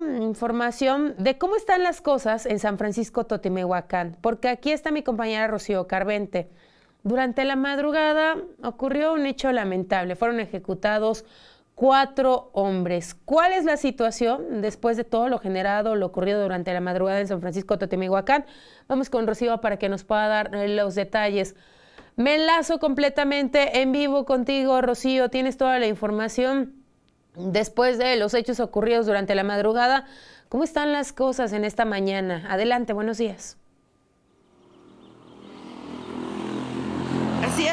información de cómo están las cosas en San Francisco Totimehuacán, porque aquí está mi compañera Rocío Carvente. Durante la madrugada ocurrió un hecho lamentable. Fueron ejecutados cuatro hombres. ¿Cuál es la situación después de todo lo generado, lo ocurrido durante la madrugada en San Francisco Totimehuacán? Vamos con Rocío para que nos pueda dar los detalles. Me enlazo completamente en vivo contigo, Rocío. Tienes toda la información después de los hechos ocurridos durante la madrugada. ¿Cómo están las cosas en esta mañana? Adelante, buenos días.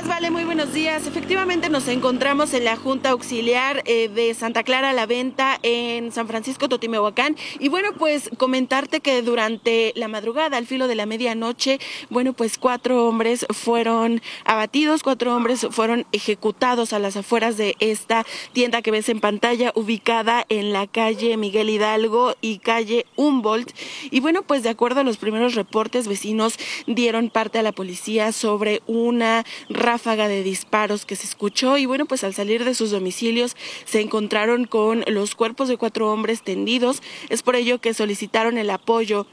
Vale? Muy buenos días. Efectivamente nos encontramos en la Junta Auxiliar eh, de Santa Clara La Venta en San Francisco Totimehuacán. Y bueno, pues comentarte que durante la madrugada, al filo de la medianoche, bueno, pues cuatro hombres fueron abatidos, cuatro hombres fueron ejecutados a las afueras de esta tienda que ves en pantalla, ubicada en la calle Miguel Hidalgo y calle Humboldt. Y bueno, pues de acuerdo a los primeros reportes, vecinos dieron parte a la policía sobre una ráfaga de disparos que se escuchó y bueno, pues al salir de sus domicilios se encontraron con los cuerpos de cuatro hombres tendidos. Es por ello que solicitaron el apoyo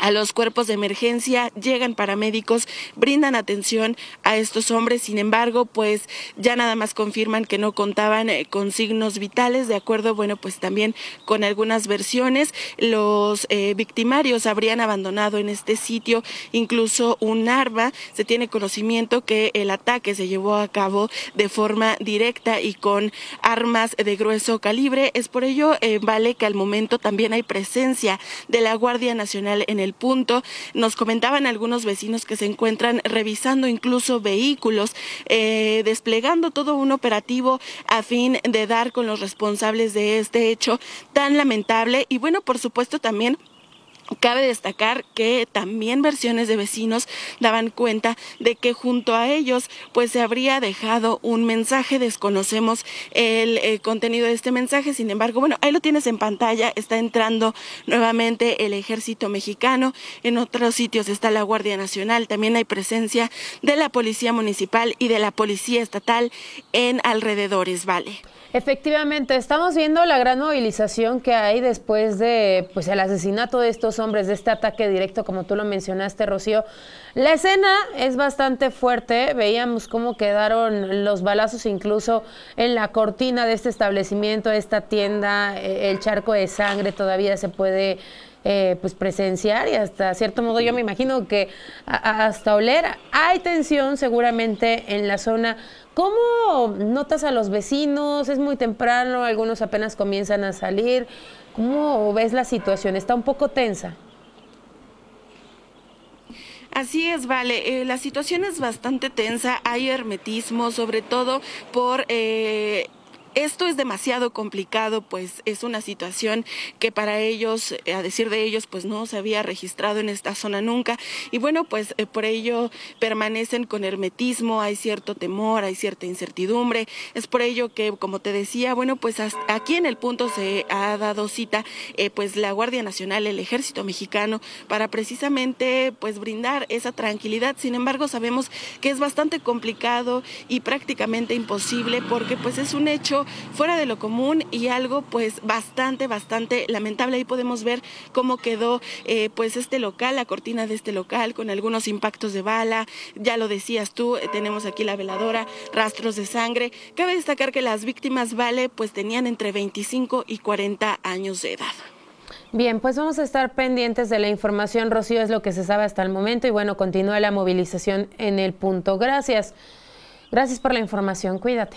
a los cuerpos de emergencia, llegan paramédicos, brindan atención a estos hombres, sin embargo, pues ya nada más confirman que no contaban eh, con signos vitales, de acuerdo, bueno, pues también con algunas versiones, los eh, victimarios habrían abandonado en este sitio incluso un arma, se tiene conocimiento que el ataque se llevó a cabo de forma directa y con armas de grueso calibre, es por ello, eh, vale que al momento también hay presencia de la Guardia Nacional en el punto. Nos comentaban algunos vecinos que se encuentran revisando incluso vehículos, eh, desplegando todo un operativo a fin de dar con los responsables de este hecho tan lamentable. Y bueno, por supuesto también Cabe destacar que también versiones de vecinos daban cuenta de que junto a ellos pues se habría dejado un mensaje, desconocemos el eh, contenido de este mensaje, sin embargo, bueno, ahí lo tienes en pantalla, está entrando nuevamente el ejército mexicano, en otros sitios está la Guardia Nacional, también hay presencia de la Policía Municipal y de la Policía Estatal en alrededores, ¿vale? Efectivamente, estamos viendo la gran movilización que hay después de pues el asesinato de estos hombres de este ataque directo, como tú lo mencionaste, Rocío. La escena es bastante fuerte, veíamos cómo quedaron los balazos incluso en la cortina de este establecimiento, esta tienda, eh, el charco de sangre todavía se puede eh, pues presenciar y hasta cierto modo yo me imagino que hasta oler. Hay tensión seguramente en la zona. ¿Cómo notas a los vecinos? Es muy temprano, algunos apenas comienzan a salir. ¿Cómo ves la situación? Está un poco tensa. Así es, vale. Eh, la situación es bastante tensa, hay hermetismo, sobre todo por... Eh esto es demasiado complicado, pues es una situación que para ellos, eh, a decir de ellos, pues no se había registrado en esta zona nunca. Y bueno, pues eh, por ello permanecen con hermetismo, hay cierto temor, hay cierta incertidumbre. Es por ello que, como te decía, bueno, pues aquí en el punto se ha dado cita, eh, pues la Guardia Nacional, el Ejército Mexicano, para precisamente, pues brindar esa tranquilidad. Sin embargo, sabemos que es bastante complicado y prácticamente imposible porque, pues es un hecho fuera de lo común y algo pues bastante, bastante lamentable. Ahí podemos ver cómo quedó eh, pues este local, la cortina de este local con algunos impactos de bala, ya lo decías tú, eh, tenemos aquí la veladora, rastros de sangre. Cabe destacar que las víctimas, vale, pues tenían entre 25 y 40 años de edad. Bien, pues vamos a estar pendientes de la información, Rocío, es lo que se sabe hasta el momento y bueno, continúa la movilización en el punto. Gracias. Gracias por la información, cuídate.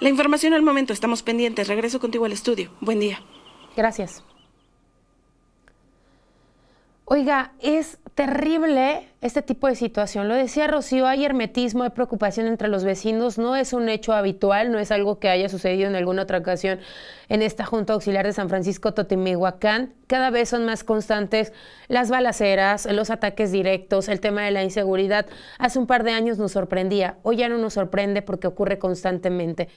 La información al momento, estamos pendientes. Regreso contigo al estudio. Buen día. Gracias. Oiga, es terrible este tipo de situación. Lo decía Rocío, hay hermetismo, hay preocupación entre los vecinos, no es un hecho habitual, no es algo que haya sucedido en alguna otra ocasión en esta Junta Auxiliar de San Francisco totimihuacán Cada vez son más constantes las balaceras, los ataques directos, el tema de la inseguridad. Hace un par de años nos sorprendía, hoy ya no nos sorprende porque ocurre constantemente.